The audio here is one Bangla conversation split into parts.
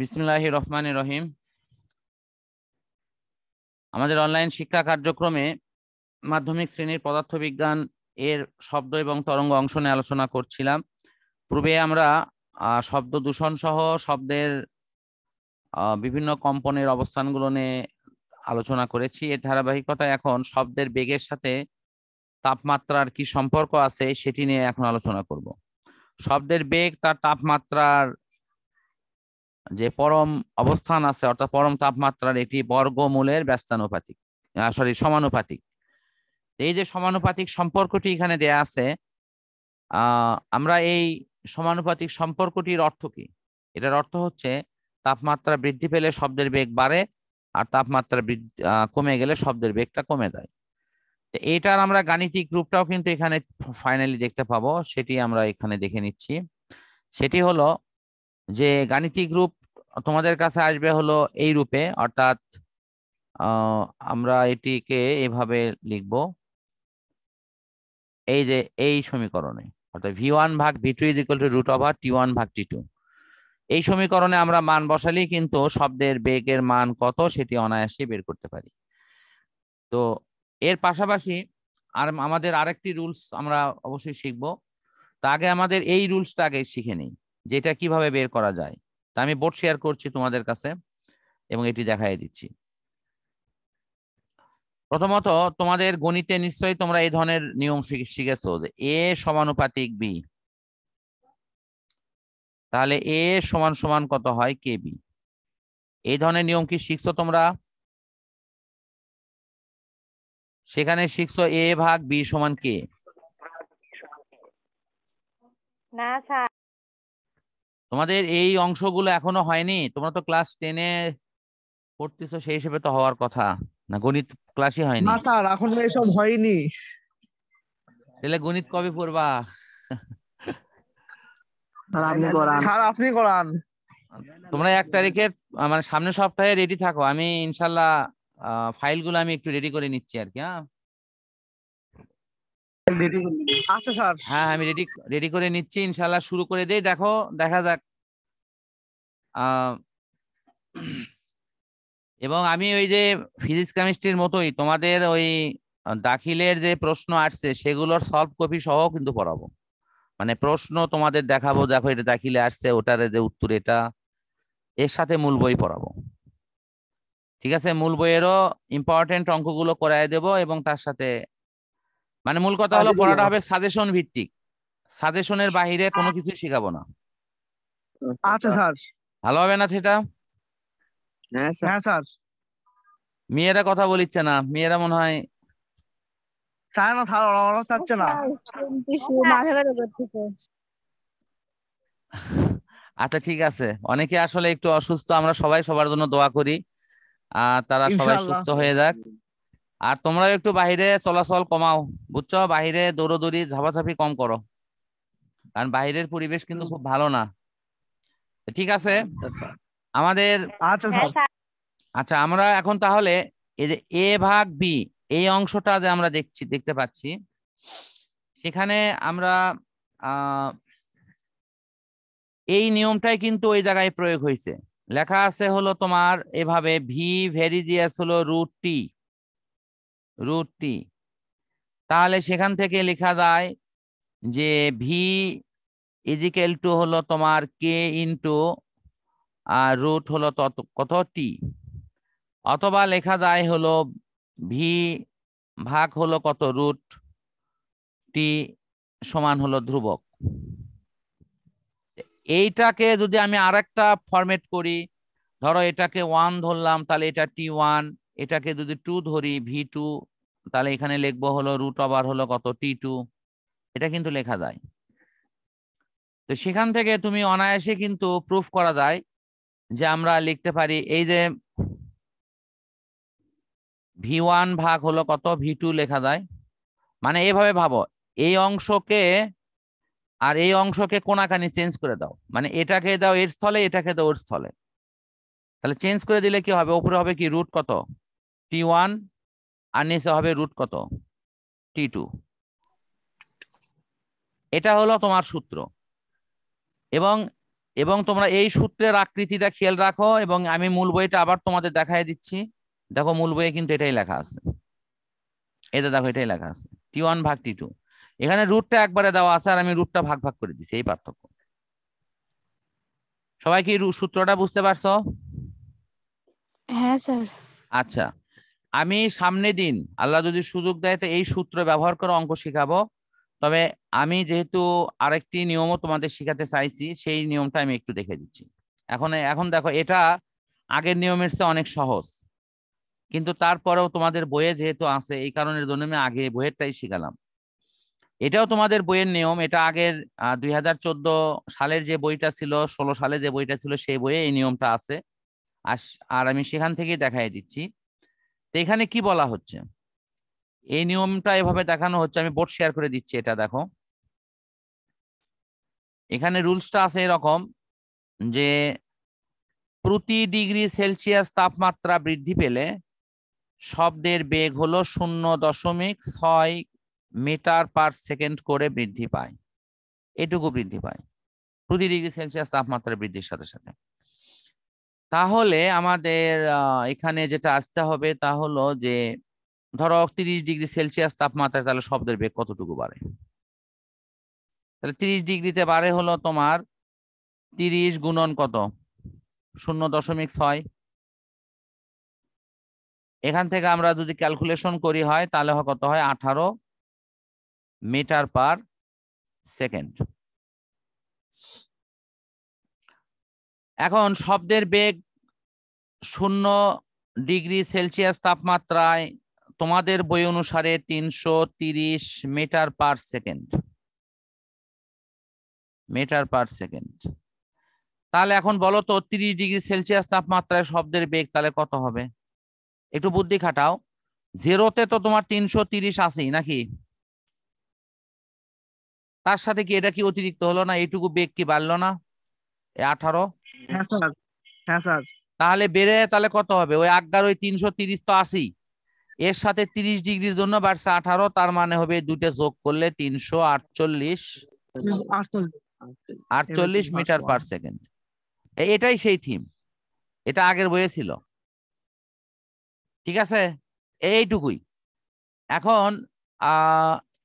বিসমুল্লাহ রহমান রহিম আমাদের অনলাইন শিক্ষা কার্যক্রমে মাধ্যমিক শ্রেণীর পদার্থবিজ্ঞান এর শব্দ এবং তরঙ্গ অংশ নিয়ে আলোচনা করছিলাম পূর্বে আমরা শব্দ দূষণ সহ শব্দের বিভিন্ন কম্পনের অবস্থানগুলো নিয়ে আলোচনা করেছি এর ধারাবাহিকতা এখন শব্দের বেগের সাথে তাপমাত্রার কি সম্পর্ক আছে সেটি নিয়ে এখন আলোচনা করব শব্দের বেগ তার তাপমাত্রার যে পরম অবস্থান আছে অর্থাৎ পরম তাপমাত্রার একটি বর্গমূলের ব্যস্তানুপাতিক সরি সমানুপাতিক এই যে সমানুপাতিক সম্পর্কটি এখানে দেয়া আছে আমরা এই সমানুপাতিক সম্পর্কটির অর্থ কি এটার অর্থ হচ্ছে তাপমাত্রা বৃদ্ধি পেলে শব্দের বেগ বাড়ে আর তাপমাত্রা কমে গেলে শব্দের বেগটা কমে যায় তো এটার আমরা গাণিতিক রূপটাও কিন্তু এখানে ফাইনালি দেখতে পাবো সেটি আমরা এখানে দেখে নিচ্ছি সেটি হলো যে গাণিতিক রূপ তোমাদের কাছে আসবে হলো এই রূপে অর্থাৎ আমরা এটিকে এভাবে লিখব এই যে এই সমীকরণে অর্থাৎ ভি ওয়ান ভাগ V two is equal to root over T one ভাগ টি টু এই সমীকরণে আমরা মান বসালি কিন্তু শব্দের বেগের মান কত সেটি অনায়াসে বের করতে পারি তো এর পাশাপাশি আর আমাদের আরেকটি রুলস আমরা অবশ্যই শিখব তা আগে আমাদের এই রুলসটা আগে শিখে নিই যেটা কিভাবে বের করা যায় তা আমি বোর্ড শেয়ার করছি তোমাদের কাছে এবং এটি দেখাই দিচ্ছি প্রথমত তোমাদের গণিতে নিশ্চয়ই তোমরা এই ধরনের নিয়ম শিখেছ যে এ সমানুপাতিক বি তাহলে এ সমান সমান কত হয় কে বি এই ধরনের নিয়ম কি শিখছো তোমরা সেখানে শিখছ এ ভাগ বি সমান কে না স্যার তোমাদের এই অংশগুলো এখনো হয়নি তোমরা তো ক্লাস টেনে পড়তেছো সেই হিসেবে তো হওয়ার কথা না গণিত ক্লাসই হয়নি না স্যার এখন এসব হয়নি তাহলে গণিত কবে পড়বা স্যার আপনি করান তোমরা এক তারিখের মানে সামনের সপ্তাহে রেডি থাকো আমি ইনশাল্লাহ ফাইলগুলো আমি একটু রেডি করে নিচ্ছি আর কি হ্যাঁ আচ্ছা স্যার হ্যাঁ আমি রেডি রেডি করে নিচ্ছি ইনশাআল্লাহ শুরু করে দেই দেখো দেখা যাক এবং আমি ওই যে ফিজিক্স কেমিস্ট্রির মতোই তোমাদের ওই দাখিলের যে প্রশ্ন আসছে সেগুলোর সলভ কপি সহ কিন্তু পড়াবো মানে প্রশ্ন তোমাদের দেখাবো দেখো এটা দাখিলে আসছে ওটার যে উত্তর এটা এর সাথে মূল বই পড়াবো ঠিক আছে মূল বইয়েরও ইম্পর্টেন্ট অঙ্কগুলো করায় দেব এবং তার সাথে মানে মূল কথা হলো পড়াটা হবে সাজেশন ভিত্তিক সাজেশনের বাহিরে কোনো কিছু শেখাবো না আচ্ছা, আচ্ছা। স্যার ভালো হবে না সেটা হ্যাঁ, হ্যাঁ স্যার মেয়েরা কথা বলিচ্ছে না মেয়েরা মনে হয় আচ্ছা ঠিক আছে অনেকে আসলে একটু অসুস্থ আমরা সবাই সবার জন্য দোয়া করি তারা সবাই সুস্থ হয়ে যাক আর তোমরা একটু বাহিরে চলাচল কমাও বুঝছো বাহিরে দৌড়দৌড়ি ঝাপাঝাপি কম করো কারণ বাহিরের পরিবেশ কিন্তু খুব ভালো না ঠিক আছে আচ্ছা। আমাদের আচ্ছা আচ্ছা আমরা এখন তাহলে এই যে এ ভাগ বি এই অংশটা যে আমরা দেখছি দেখতে পাচ্ছি সেখানে আমরা এই নিয়মটাই কিন্তু ওই জায়গায় প্রয়োগ হয়েছে লেখা আছে হলো তোমার এভাবে ভি ভেরিজিয়াস হলো রুট টি রুট টি তাহলে সেখান থেকে লেখা যায় যে ভি ইজিক্যাল টু হলো তোমার কে ইন্টু আর রুট হলো তত কত টি অথবা লেখা যায় হলো ভি ভাগ হলো কত রুট টি সমান হলো ধ্রুবক এইটাকে যদি আমি আরেকটা একটা করি ধরো এটাকে ওয়ান ধরলাম তাহলে এটা টি ওয়ান এটাকে যদি টু ধরি ভি টু তাহলে এখানে লিখবো হলো রুট ওভার হলো কত টি টু এটা কিন্তু লেখা যায় তো সেখান থেকে তুমি অনায়াসে কিন্তু প্রুফ করা যায় যে আমরা লিখতে পারি এই যে ভি ওয়ান ভাগ হলো কত ভি টু লেখা যায় মানে এভাবে ভাবো এই অংশকে আর এই অংশকে কোনাকানি চেঞ্জ করে দাও মানে এটাকে দাও এর স্থলে এটাকে দাও ওর স্থলে তাহলে চেঞ্জ করে দিলে কি হবে ওপরে হবে কি রুট কত টি ওয়ান আর নিচে হবে রুট কত টি টু এটা হলো তোমার সূত্র এবং এবং তোমরা এই সূত্রের আকৃতিটা খেয়াল রাখো এবং আমি মূল বইটা আবার তোমাদের দেখাই দিচ্ছি দেখো মূল বইয়ে কিন্তু এটাই লেখা আছে এটা দেখো এটাই লেখা আছে টি ওয়ান ভাগ টি টু এখানে রুটটা একবারে দেওয়া আছে আর আমি রুটটা ভাগ ভাগ করে দিচ্ছি এই পার্থক্য সবাই কি সূত্রটা বুঝতে পারছো হ্যাঁ স্যার আচ্ছা আমি সামনে দিন আল্লাহ যদি সুযোগ দেয় তো এই সূত্র ব্যবহার করে অঙ্ক শেখাবো তবে আমি যেহেতু আরেকটি নিয়মও তোমাদের শেখাতে চাইছি সেই নিয়মটা আমি একটু দেখে দিচ্ছি এখন এখন দেখো এটা আগের নিয়মের চেয়ে অনেক সহজ কিন্তু তারপরেও তোমাদের বইয়ে যেহেতু আছে এই কারণের জন্য আমি আগে বইয়েরটাই শেখালাম এটাও তোমাদের বইয়ের নিয়ম এটা আগের দুই চোদ্দ সালের যে বইটা ছিল ষোলো সালে যে বইটা ছিল সেই বইয়ে এই নিয়মটা আছে আর আমি সেখান থেকেই দেখাই দিচ্ছি তো এখানে কি বলা হচ্ছে এই নিয়মটা এভাবে দেখানো হচ্ছে আমি বোর্ড শেয়ার করে দিচ্ছি এটা দেখো এখানে রুলসটা আছে এরকম যে প্রতি ডিগ্রি সেলসিয়াস তাপমাত্রা বৃদ্ধি পেলে শব্দের বেগ হলো শূন্য দশমিক ছয় মিটার পার সেকেন্ড করে বৃদ্ধি পায় এটুকু বৃদ্ধি পায় প্রতি ডিগ্রি সেলসিয়াস তাপমাত্রা বৃদ্ধির সাথে সাথে তাহলে আমাদের এখানে যেটা আসতে হবে তা হলো যে ধরো তিরিশ ডিগ্রি সেলসিয়াস তাপমাত্রায় তাহলে শব্দের বেগ কতটুকু বাড়ে তাহলে তিরিশ ডিগ্রিতে বাড়ে হলো তোমার তিরিশ গুণন কত শূন্য দশমিক ছয় এখান থেকে আমরা যদি ক্যালকুলেশন করি হয় তাহলে কত হয় আঠারো মিটার পার সেকেন্ড এখন শব্দের বেগ শূন্য ডিগ্রি সেলসিয়াস তাপমাত্রায় তোমাদের বই অনুসারে তিনশো তিরিশ metre per second metre per second তাহলে এখন বলো তো তিরিশ ডিগ্রি সেলসিয়াস তাপমাত্রায় শব্দের বেগ তাহলে কত হবে একটু বুদ্ধি খাটাও জিরোতে তো তোমার তিনশো তিরিশ আসেই নাকি তার সাথে কি এটা কি অতিরিক্ত হলো না এইটুকু বেগ কি বাড়লো না আঠারো হ্যাঁ হ্যাঁ তাহলে বেড়ে তাহলে কত হবে ওই আজ্ঞার ওই তিনশো তিরিশ তো আশি এর সাথে তিরিশ ডিগ্রির জন্য বাড়ছে আঠারো তার মানে হবে দুটো যোগ করলে তিনশো আটচল্লিশ আটচল্লিশ মিটার পার সেকেন্ড এটাই সেই থিম এটা আগের বইয়ে ছিল ঠিক আছে এইটুকুই এখন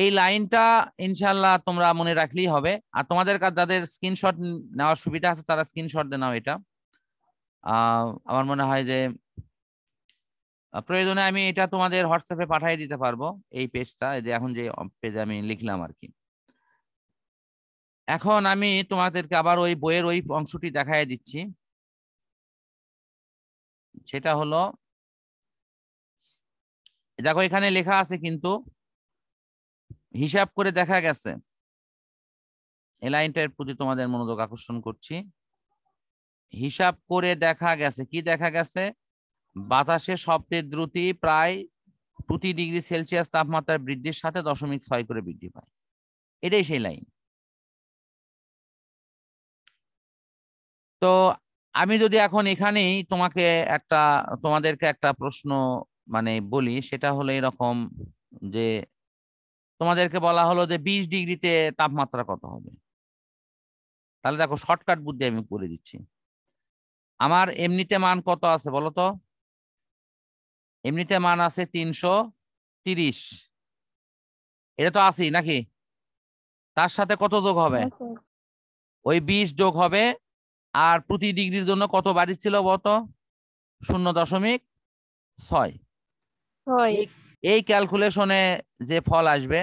এই লাইনটা ইনশাল্লাহ তোমরা মনে রাখলেই হবে আর তোমাদের কাছে যাদের স্ক্রিনশট নেওয়ার সুবিধা আছে তারা স্ক্রিনশট দিয়ে নাও এটা আমার মনে হয় যে প্রয়োজনে আমি এটা তোমাদের হোয়াটসঅ্যাপে পাঠিয়ে দিতে পারবো এই পেজটা এই যে এখন যে পেজে আমি লিখলাম আর কি এখন আমি তোমাদেরকে আবার ওই বইয়ের ওই অংশটি দেখাই দিচ্ছি সেটা হলো দেখো এখানে লেখা আছে কিন্তু হিসাব করে দেখা গেছে এই লাইনটার প্রতি তোমাদের মনোযোগ আকর্ষণ করছি হিসাব করে দেখা গেছে কি দেখা গেছে বাতাসে শব্দের দ্রুতি প্রায় প্রতি ডিগ্রি সেলসিয়াস তাপমাত্রার বৃদ্ধির সাথে দশমিক ছয় করে বৃদ্ধি পায় এটাই সেই লাইন তো আমি যদি এখন এখানেই তোমাকে একটা তোমাদেরকে একটা প্রশ্ন মানে বলি সেটা হলো এরকম যে তোমাদেরকে বলা হলো যে বিশ ডিগ্রিতে তাপমাত্রা কত হবে তাহলে দেখো শর্টকাট বুদ্ধি আমি করে দিচ্ছি আমার এমনিতে মান কত আছে বলো তো এমনিতে মান আছে তিনশো তিরিশ এটা তো আছি নাকি তার সাথে কত যোগ হবে ওই বিশ যোগ হবে আর প্রতি ডিগ্রির জন্য কত বাড়ি ছিল বলতো শূন্য দশমিক ছয় এই ক্যালকুলেশনে যে ফল আসবে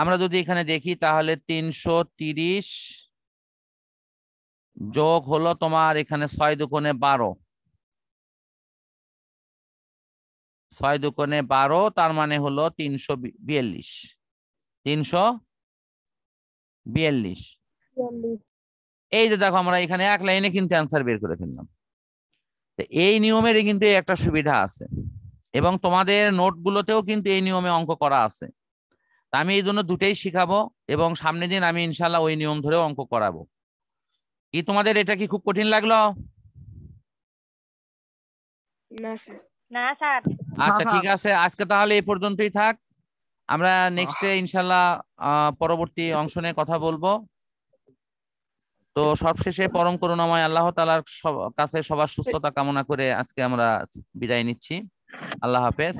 আমরা যদি এখানে দেখি তাহলে তিনশো তিরিশ যোগ হলো তোমার এখানে ছয় দুকোণে বারো ছয় দুকোণে বারো তার মানে হলো তিনশো বিয়াল্লিশ তিনশো বিয়াল্লিশ এই যে দেখো আমরা এখানে এক লাইনে কিন্তু অ্যান্সার বের করে ফেললাম এই নিয়মেরই কিন্তু একটা সুবিধা আছে এবং তোমাদের নোটগুলোতেও কিন্তু এই নিয়মে অঙ্ক করা আছে তা আমি এই জন্য দুটেই শিখাবো এবং সামনের দিন আমি ইনশাল্লাহ ওই নিয়ম ধরেও অঙ্ক করাবো কি তোমাদের এটা কি খুব কঠিন লাগলো আচ্ছা ঠিক আছে আজকে তাহলে এই পর্যন্তই থাক আমরা নেক্সটে ইনশাল্লাহ পরবর্তী অংশ নিয়ে কথা বলবো তো সবশেষে পরম করুণাময় আল্লাহ তালার কাছে সবার সুস্থতা কামনা করে আজকে আমরা বিদায় নিচ্ছি আল্লাহ হাফেজ